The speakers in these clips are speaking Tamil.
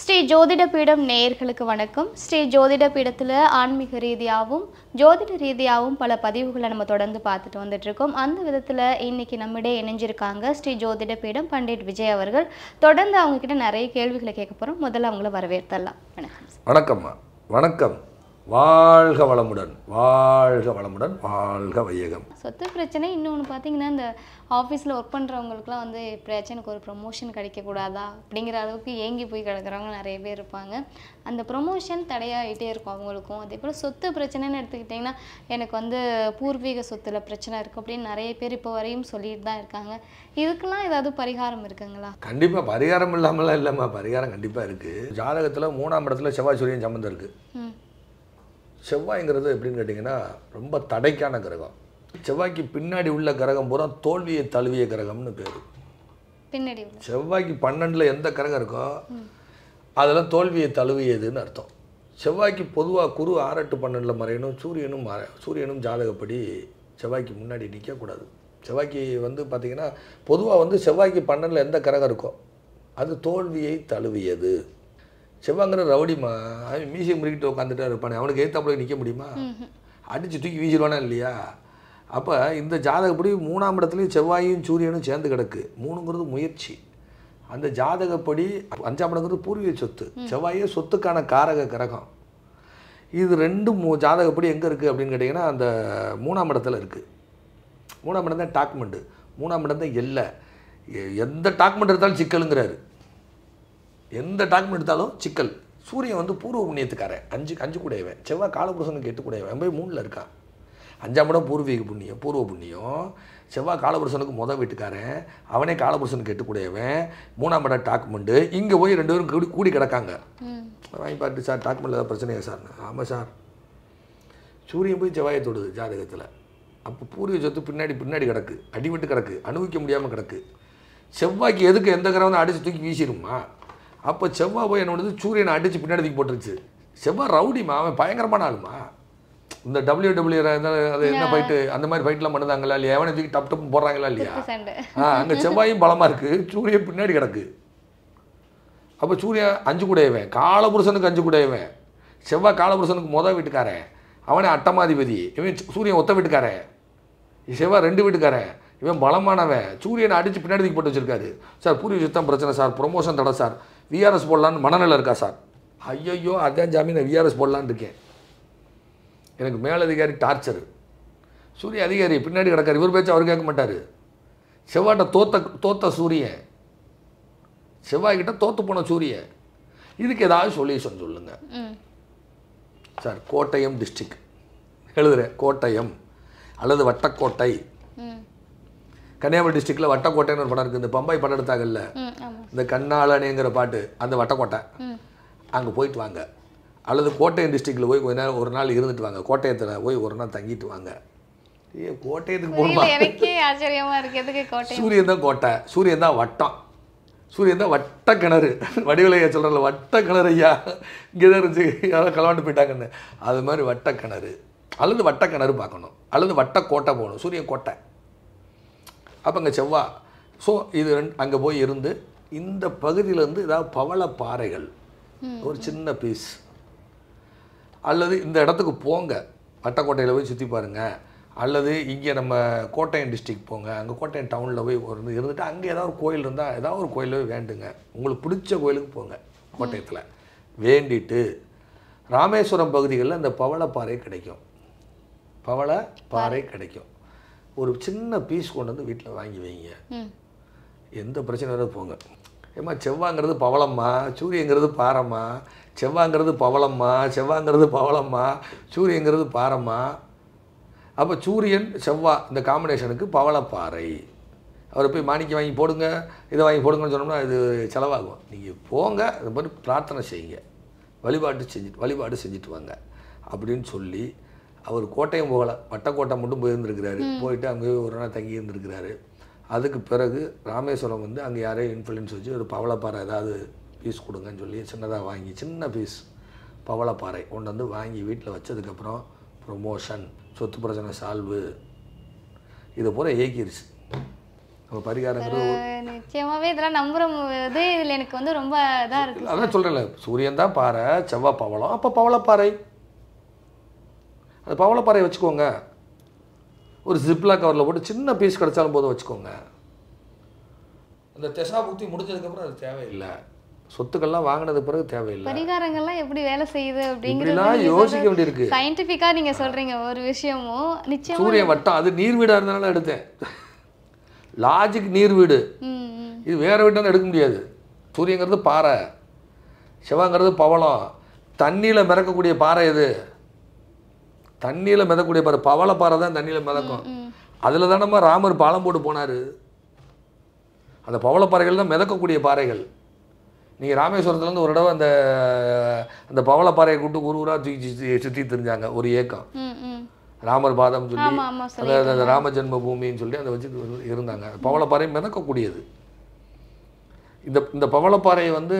ஸ்ரீ ஜோதிட பீடம் நேயர்களுக்கு வணக்கம் ஸ்ரீ ஜோதிட பீடத்தில் ஆன்மீக ரீதியாகவும் ஜோதிட ரீதியாகவும் பல பதிவுகளை நம்ம தொடர்ந்து பார்த்துட்டு வந்துட்ருக்கோம் அந்த விதத்தில் இன்றைக்கி நம்மிடையே இணைஞ்சிருக்காங்க ஸ்ரீ ஜோதிட பீடம் பண்டிட் விஜய் அவர்கள் தொடர்ந்து அவங்கக்கிட்ட நிறைய கேள்விகளை கேட்க போகிறோம் முதல்ல அவங்கள வரவேற்றலாம் வணக்கம் வணக்கம் வாழ்க வளமுடன் வாழ்க வளமுடன் வாழ்க வையகம் சொத்து பிரச்சனை இன்னொன்று பார்த்தீங்கன்னா இந்த ஆஃபீஸில் ஒர்க் பண்ணுறவங்களுக்குலாம் வந்து பிரச்சனைக்கு ஒரு ப்ரொமோஷன் கிடைக்கக்கூடாதா அப்படிங்கிற அளவுக்கு ஏங்கி போய் கிடக்கிறவங்க நிறைய பேர் இருப்பாங்க அந்த ப்ரொமோஷன் தடையாகிட்டே இருக்கும் அவங்களுக்கும் அதே போல் சொத்து பிரச்சனைன்னு எடுத்துக்கிட்டிங்கன்னா எனக்கு வந்து பூர்வீக சொத்தில் பிரச்சனை இருக்குது அப்படின்னு நிறைய பேர் இப்போ வரையும் சொல்லிட்டு தான் இருக்காங்க இதுக்கெல்லாம் ஏதாவது பரிகாரம் இருக்குங்களா கண்டிப்பாக பரிகாரம் இல்லாமலாம் இல்லைம்மா பரிகாரம் கண்டிப்பாக இருக்குது ஜாதகத்தில் மூணாம் இடத்துல செவ்வாய் சூரியன் சம்மந்தம் இருக்குது செவ்வாய்ங்கிறது எப்படின்னு கேட்டிங்கன்னா ரொம்ப தடைக்கான கிரகம் செவ்வாய்க்கு பின்னாடி உள்ள கிரகம் பூரா தோல்வியை தழுவிய கிரகம்னு பேர் பின்னாடி செவ்வாய்க்கு பன்னெண்டில் எந்த கிரகம் இருக்கோ அதெல்லாம் தோல்வியை தழுவியதுன்னு அர்த்தம் செவ்வாய்க்கு பொதுவாக குரு ஆறட்டு பன்னெண்டில் மறையணும் சூரியனும் மற சூரியனும் ஜாதகப்படி செவ்வாய்க்கு முன்னாடி நிற்கக்கூடாது செவ்வாய்க்கு வந்து பார்த்திங்கன்னா பொதுவாக வந்து செவ்வாய்க்கு பன்னெண்டில் எந்த கிரகம் இருக்கோ அது தோல்வியை தழுவியது செவ்வாங்கிற ரவுடிமா அவன் மீசியை முறுக்கிட்டு உட்காந்துட்டா இருப்பானே அவனுக்கு ஏற்றாப்புல நிற்க முடியுமா அடித்து தூக்கி வீசிடுவானா இல்லையா அப்போ இந்த ஜாதகப்படி மூணாம் இடத்துலையும் செவ்வாயும் சூரியனும் சேர்ந்து கிடக்கு மூணுங்கிறது முயற்சி அந்த ஜாதகப்படி அஞ்சாம் இடங்கிறது பூர்வீக சொத்து செவ்வாயே சொத்துக்கான காரக கிரகம் இது ரெண்டும் ஜாதகப்படி எங்கே இருக்குது அப்படின்னு கேட்டிங்கன்னா அந்த மூணாம் இடத்துல இருக்குது மூணாம் இடம் தான் டாக்குமெண்ட்டு மூணாம் இடம் தான் எல்லை எந்த டாக்குமெண்ட் எடுத்தாலும் சிக்கலுங்கிறாரு எந்த டாக்குமெண்ட் எடுத்தாலும் சிக்கல் சூரியன் வந்து பூர்வ புண்ணியத்துக்காரன் அஞ்சு அஞ்சு கூடையவன் செவ்வாய் காலபுருஷனுக்கு எட்டு கூடையவன் போய் மூணில் இருக்கான் அஞ்சாம் இடம் பூர்வீக புண்ணியம் பூர்வ புண்ணியம் செவ்வாய் காலபுருஷனுக்கு மொதல் வீட்டுக்காரன் அவனே காலபுருஷனுக்கு கூடையவன் மூணாம் இடம் டாக்குமெண்ட்டு இங்கே போய் ரெண்டு பேரும் கூடி கூடி கிடக்காங்க வாங்கி பார்த்து சார் டாக்குமெண்ட்டில் ஏதாவது பிரச்சனையா சார் ஆமாம் சார் சூரியன் போய் செவ்வாயை தொடுது ஜாதகத்தில் அப்போ பூர்வீக சொத்து பின்னாடி பின்னாடி கிடக்கு அடிவிட்டு கிடக்கு அனுபவிக்க முடியாமல் கிடக்கு செவ்வாய்க்கு எதுக்கு எந்த கிரகம் அடித்து தூக்கி வீசிடுமா அப்போ செவ்வாய் போய் என்னோடது சூரியனை அடித்து பின்னாடி போட்டுருச்சு செவ்வாய் ரவுடிமா அவன் பயங்கரமான ஆளுமா இந்த டபிள்யூ e டபிள்யூ அது என்ன ஃபைட்டு அந்த மாதிரி ஃபைட்லாம் பண்ணுதாங்களா இல்லையா எவனை தூக்கி டப் டப் போடுறாங்களா இல்லையா ஆ அங்கே செவ்வாயும் பலமாக இருக்குது சூரியன் பின்னாடி கிடக்கு அப்போ சூரியன் அஞ்சு கூடையவன் காலபுருஷனுக்கு அஞ்சு கூடையவன் செவ்வாய் காலபுருஷனுக்கு மொதல் வீட்டுக்காரன் அவனே அட்டமாதிபதி இவன் சூரியன் ஒத்த வீட்டுக்காரன் செவ்வாய் ரெண்டு வீட்டுக்காரன் இவன் பலமானவன் சூரியனை அடித்து பின்னாடி போட்டு வச்சிருக்காரு சார் பூர்வீக சுத்தம் பிரச்சனை சார் ப்ரொமோஷன் தடை சார் விஆர்எஸ் போடலான்னு மனநிலை இருக்கா சார் ஐயையோ அதான் ஜாமி விஆர்எஸ் போடலான்னு இருக்கேன் எனக்கு மேலதிகாரி டார்ச்சர் சூரிய அதிகாரி பின்னாடி கிடக்கார் இவர் பேச்சு அவர் கேட்க மாட்டார் செவ்வாட்ட தோத்த தோத்த சூரியன் செவ்வாய்கிட்ட தோத்து போன சூரியன் இதுக்கு ஏதாவது சொல்யூஷன் சொல்லுங்க சார் கோட்டயம் டிஸ்ட்ரிக் எழுதுறேன் கோட்டயம் அல்லது வட்டக்கோட்டை கன்னியாகுமரி டிஸ்ட்ரிக்டில் வட்டக்கோட்டைன்னு ஒரு படம் இருக்குது இந்த பம்பாய் படம் எடுத்தாங்கல்ல இந்த கண்ணாளனேங்கிற பாட்டு அந்த வட்டக்கோட்டை அங்கே போயிட்டு வாங்க அல்லது கோட்டயம் டிஸ்ட்ரிக்டில் போய் கொஞ்ச நேரம் ஒரு நாள் இருந்துட்டு வாங்க கோட்டயத்தில் போய் ஒரு நாள் தங்கிட்டு வாங்க ஏ கோட்டயத்துக்கு போகணுமா சூரியன் தான் கோட்டை சூரியன் தான் வட்டம் சூரியன் தான் வட்ட கிணறு வடிவிலையா சொல்கிறல வட்ட கிணறு ஐயா இங்கே தான் இருந்துச்சு யாராவது கலவாண்டு போயிட்டாங்கன்னு அது மாதிரி வட்ட கிணறு அல்லது வட்ட கிணறு பார்க்கணும் அல்லது வட்ட கோட்டை போகணும் சூரியன் கோட்டை அப்போ அங்கே செவ்வா ஸோ இது ரெண்டு அங்கே போய் இருந்து இந்த பகுதியிலேருந்து ஏதாவது பவள பாறைகள் ஒரு சின்ன பீஸ் அல்லது இந்த இடத்துக்கு போங்க வட்டக்கோட்டையில் போய் சுற்றி பாருங்கள் அல்லது இங்கே நம்ம கோட்டயம் டிஸ்ட்ரிக் போங்க அங்கே கோட்டயம் டவுனில் போய் ஒரு இருந்துட்டு அங்கே ஏதாவது ஒரு கோயில் இருந்தால் ஏதாவது ஒரு கோயில் போய் வேண்டுங்க உங்களுக்கு பிடிச்ச கோயிலுக்கு போங்க கோட்டயத்தில் வேண்டிட்டு ராமேஸ்வரம் பகுதிகளில் அந்த பவளப்பாறை கிடைக்கும் பவள பாறை கிடைக்கும் ஒரு சின்ன பீஸ் கொண்டு வந்து வீட்டில் வாங்கி வைங்க எந்த பிரச்சனை வராது போங்க ஏம்மா செவ்வாங்கிறது பவளம்மா சூரியங்கிறது பாரம்மா செவ்வாங்கிறது பவளம்மா செவ்வாங்கிறது பவளம்மா சூரியங்கிறது பாரம்மா அப்போ சூரியன் செவ்வா இந்த காம்பினேஷனுக்கு பவளப்பாறை அவரை போய் மாணிக்க வாங்கி போடுங்க இதை வாங்கி போடுங்கன்னு சொன்னோம்னா இது செலவாகும் நீங்கள் போங்க இது மாதிரி பிரார்த்தனை செய்யுங்க வழிபாடு செஞ்சு வழிபாடு செஞ்சுட்டு வாங்க அப்படின்னு சொல்லி அவர் கோட்டையும் போகலை வட்டக்கோட்டை மட்டும் போயிருந்துருக்கிறாரு போயிட்டு அங்கே ஒரு நாள் தங்கி இருந்திருக்கிறாரு அதுக்கு பிறகு ராமேஸ்வரம் வந்து அங்கே யாரையும் இன்ஃப்ளூயன்ஸ் வச்சு ஒரு பவளப்பாறை ஏதாவது பீஸ் கொடுங்கன்னு சொல்லி சின்னதாக வாங்கி சின்ன பீஸ் பவளப்பாறை கொண்டு வந்து வாங்கி வீட்டில் வச்சதுக்கப்புறம் ப்ரொமோஷன் சொத்து பிரச்சனை சால்வு இது போல் ஏக்கிருச்சு நம்ம பரிகாரங்கிறது நிச்சயமாகவே இதெல்லாம் நம்புகிற இதில் எனக்கு வந்து ரொம்ப இதாக இருக்குது அதான் சொல்கிறேன்ல சூரியன் தான் பாறை செவ்வாய் பவளம் அப்போ பவளப்பாறை அது பவளப்பாறை வச்சுக்கோங்க ஒரு ஜிப்லா கவரில் போட்டு சின்ன பீஸ் கிடச்சாலும் போதும் வச்சுக்கோங்க அந்த தெசா புத்தி முடிஞ்சதுக்கப்புறம் அது தேவையில்லை சொத்துக்கள்லாம் வாங்கினது பிறகு தேவையில்லை பரிகாரங்கள்லாம் எப்படி வேலை செய்யுது அப்படிங்கிறதுலாம் யோசிக்க வேண்டியிருக்கு சயின்டிஃபிக்காக நீங்கள் சொல்கிறீங்க ஒரு விஷயமும் நிச்சயம் சூரிய வட்டம் அது நீர் வீடாக இருந்தனால எடுத்தேன் லாஜிக் நீர் வீடு இது வேறு வீட்டாலும் எடுக்க முடியாது சூரியங்கிறது பாறை சிவங்கிறது பவளம் தண்ணியில் மிரக்கக்கூடிய பாறை இது தண்ணியில் மிதக்கூடிய பாரு பவளப்பாறை தான் தண்ணியில் மிதக்கும் அதில் தானம்மா ராமர் பாலம் போட்டு போனார் அந்த பாறைகள் தான் மிதக்கக்கூடிய பாறைகள் நீங்கள் ராமேஸ்வரத்துலேருந்து ஒரு தடவை அந்த அந்த பவளப்பாறையை கூட்டு ஒரு ஊராக தூக்கி சுற்றி தெரிஞ்சாங்க ஒரு ஏக்கம் ராமர் பாதம் சொல்லி அந்த ராம ஜென்ம பூமின்னு சொல்லி அதை வச்சு இருந்தாங்க பவளப்பாறை மிதக்கக்கூடியது இந்த இந்த பவளப்பாறை வந்து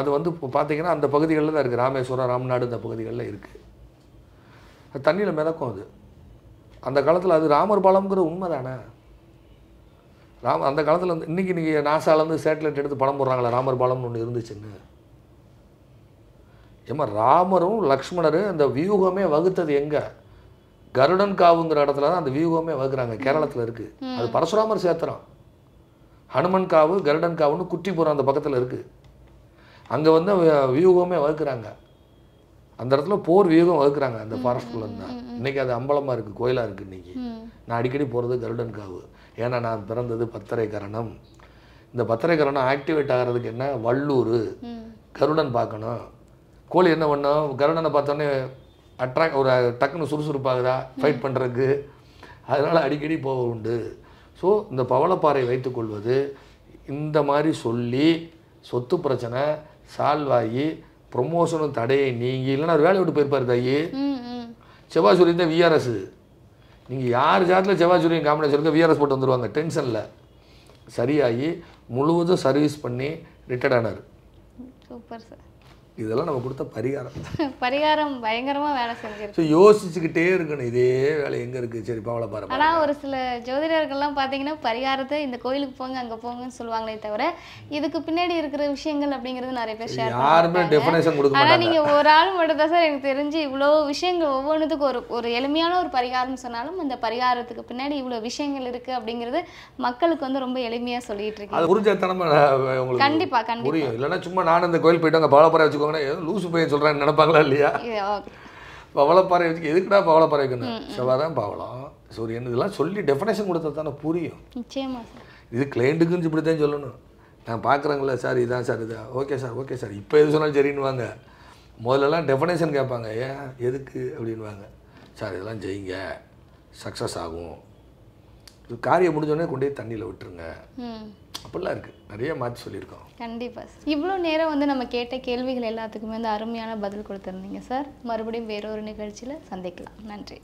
அது வந்து பார்த்தீங்கன்னா அந்த பகுதிகளில் தான் இருக்குது ராமேஸ்வரம் ராம்நாடு இந்த பகுதிகளில் இருக்குது தண்ணியில் மிதக்கும் அது அந்த காலத்தில் அது ராமர் பாலம்ங்கிற உண்மை தானே ராம் அந்த காலத்தில் வந்து இன்றைக்கி நீங்கள் நாசாலேருந்து சேட்டலைட் எடுத்து படம் போடுறாங்களே ராமர் பாலம்னு ஒன்று இருந்துச்சுன்னு ஏமா ராமரும் லக்ஷ்மணரும் அந்த வியூகமே வகுத்தது எங்கே கருடன் காவுங்கிற இடத்துல தான் அந்த வியூகமே வகுக்கிறாங்க கேரளத்தில் இருக்குது அது பரசுராமர் சேத்திரம் ஹனுமன் காவு கருடன் காவுன்னு குட்டிபுரம் அந்த பக்கத்தில் இருக்குது அங்கே வந்து வியூகமே வகுக்கிறாங்க அந்த இடத்துல போர் வியூகம் வகுக்கிறாங்க அந்த ஃபாரஸ்ட்குள்ளே இருந்தால் இன்றைக்கி அது அம்பலமாக இருக்குது கோயிலாக இருக்குது இன்னைக்கு நான் அடிக்கடி போகிறது கருடன் காவு ஏன்னா நான் பிறந்தது பத்தரை கரணம் இந்த பத்தரை கரணம் ஆக்டிவேட் ஆகிறதுக்கு என்ன வள்ளூர் கருடன் பார்க்கணும் கோழி என்ன பண்ணும் கருடனை பார்த்தோன்னே அட்ராக்ட் ஒரு டக்குன்னு சுறுசுறுப்பாகுதா ஃபைட் பண்ணுறதுக்கு அதனால் அடிக்கடி போக உண்டு ஸோ இந்த பவளப்பாறை வைத்துக்கொள்வது இந்த மாதிரி சொல்லி சொத்து பிரச்சனை சால்வாகி ப்ரொமோஷனும் தடையை நீங்கள் இல்லைன்னா வேலை விட்டு போயிருப்பார் தாயி செவ்வாசூரி தான் விஆர்எஸ் நீங்கள் யார் ஜாத்தில் செவ்வாய் சூரியன் காம்பினேஷன் இருக்கோ விஆர்எஸ் போட்டு வந்துடுவாங்க டென்ஷனில் சரியாகி முழுவதும் சர்வீஸ் பண்ணி ரிட்டர்ட் ஆனார் சூப்பர் சார் இதெல்லாம் நம்ம கொடுத்த பரிகாரம் பரிகாரம் பயங்கரமா வேலை செஞ்சிருக்கு ஸோ யோசிச்சுக்கிட்டே இருக்கணும் இதே வேலை எங்க இருக்கு சரி பாவலை பாருங்க ஆனால் ஒரு சில ஜோதிடர்கள்லாம் பார்த்தீங்கன்னா பரிகாரத்தை இந்த கோயிலுக்கு போங்க அங்கே போங்கன்னு சொல்லுவாங்களே தவிர இதுக்கு பின்னாடி இருக்கிற விஷயங்கள் அப்படிங்கிறது நிறைய பேர் ஷேர் யாருமே டெஃபினேஷன் கொடுக்க ஆனால் நீங்கள் ஒரு ஆள் மட்டும் தான் சார் எனக்கு தெரிஞ்சு இவ்வளோ விஷயங்கள் ஒவ்வொன்றுத்துக்கு ஒரு ஒரு எளிமையான ஒரு பரிகாரம் சொன்னாலும் அந்த பரிகாரத்துக்கு பின்னாடி இவ்வளோ விஷயங்கள் இருக்கு அப்படிங்கிறது மக்களுக்கு வந்து ரொம்ப எளிமையாக சொல்லிட்டு இருக்கீங்க புரிஞ்சத்தனமாக கண்டிப்பா கண்டிப்பாக கண்டிப்பாக இல்லைன்னா சும்மா நானும் இந்த கோயில் போயிட்டு அங்கே பாவலை வச்சுக்கோ வச்சுக்கோங்கன்னா எதுவும் லூசு பையன் சொல்கிறான்னு நினைப்பாங்களா இல்லையா பவளப்பாறை வச்சுக்க எதுக்குடா பவளப்பாறை வைக்கணும் செவ்வாய் தான் பவளம் சூரியன் இதெல்லாம் சொல்லி டெஃபினேஷன் கொடுத்தா தானே புரியும் இது கிளைண்ட்டுக்குன்னு இப்படி தான் சொல்லணும் நான் பார்க்குறேங்களே சார் இதான் சார் இதான் ஓகே சார் ஓகே சார் இப்போ எது சொன்னாலும் சரின்னுவாங்க முதல்லலாம் டெஃபினேஷன் கேட்பாங்க ஏன் எதுக்கு அப்படின்வாங்க சார் இதெல்லாம் ஜெயிங்க சக்ஸஸ் ஆகும் காரியம் முடிஞ்சோடனே கொண்டு போய் தண்ணியில் விட்டுருங்க அப்படிலாம் இருக்குது நிறைய மாற்றி சொல்லியிருக்கோம் கண்டிப்பாக சார் இவ்வளோ நேரம் வந்து நம்ம கேட்ட கேள்விகள் எல்லாத்துக்குமே வந்து அருமையான பதில் கொடுத்துருந்தீங்க சார் மறுபடியும் வேறொரு நிகழ்ச்சியில் சந்திக்கலாம் நன்றி